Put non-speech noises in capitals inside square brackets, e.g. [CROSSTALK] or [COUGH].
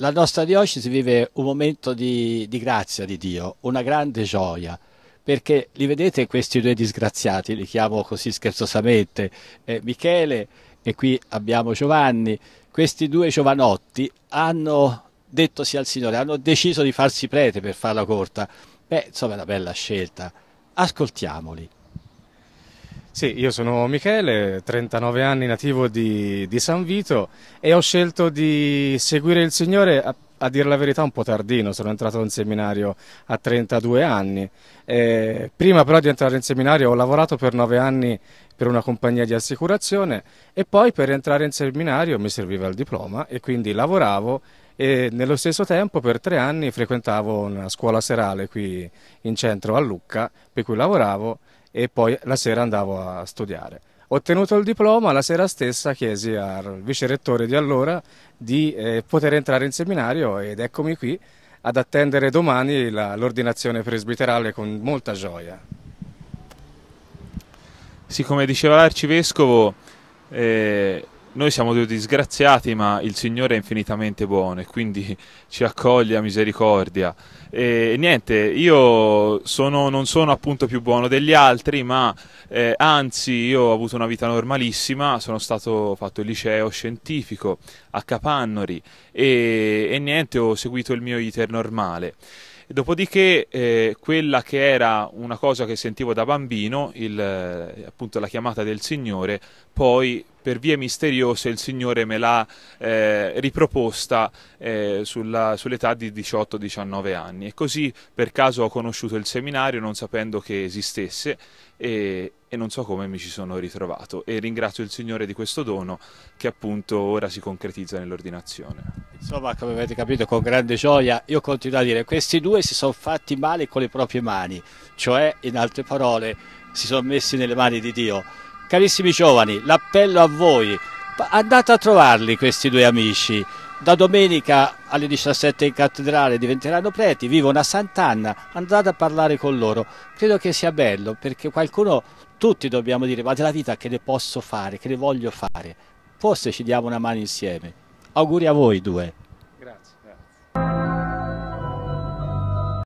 la nostra diocesi vive un momento di, di, grazia di Dio, una grande gioia, perché li vedete questi due disgraziati, li chiamo così scherzosamente, eh, Michele e qui abbiamo Giovanni, questi due giovanotti hanno detto sì al Signore, hanno deciso di farsi prete per farla corta. Beh, insomma è una bella scelta. Ascoltiamoli. Sì, io sono Michele, 39 anni nativo di, di, San Vito e ho scelto di seguire il Signore, a, a dire la verità un po' tardino, sono entrato in seminario a 32 anni. Eh, prima però di entrare in seminario ho lavorato per 9 anni per una compagnia di assicurazione e poi per entrare in seminario mi serviva il diploma e quindi lavoravo e nello stesso tempo per tre anni frequentavo una scuola serale qui in centro a Lucca per cui lavoravo e poi la sera andavo a studiare. Ottenuto il diploma, la sera stessa chiesi al vice rettore di allora di eh, poter entrare in seminario ed eccomi qui ad attendere domani l'ordinazione presbiterale con molta gioia. Sì, come diceva l'arcivescovo, eh, noi siamo due disgraziati, ma il Signore è infinitamente buono e quindi [LAUGHS] ci accoglie a misericordia. E niente, io sono, non sono appunto più buono degli altri, ma eh, anzi io ho avuto una vita normalissima, sono stato fatto il liceo scientifico a Capannori e, e niente, ho seguito il mio iter normale. Dopodiché eh, quella che era una cosa che sentivo da bambino, il, appunto la chiamata del Signore, poi per vie misteriose il Signore me l'ha eh, riproposta eh, sull'età di 18-19 anni e così per caso ho conosciuto il seminario non sapendo che esistesse e, e non so come mi ci sono ritrovato e ringrazio il Signore di questo dono che appunto ora si concretizza nell'ordinazione. Insomma, come avete capito, con grande gioia io continuo a dire questi due si sono fatti male con le proprie mani, cioè in altre parole si sono messi nelle mani di Dio Carissimi giovani, l'appello a voi, andate a trovarli questi due amici. Da domenica alle 17 in cattedrale diventeranno preti, vivono a Sant'Anna, andate a parlare con loro. Credo che sia bello perché qualcuno, tutti dobbiamo dire, ma della vita che ne posso fare, che ne voglio fare. Forse ci diamo una mano insieme. Auguri a voi due.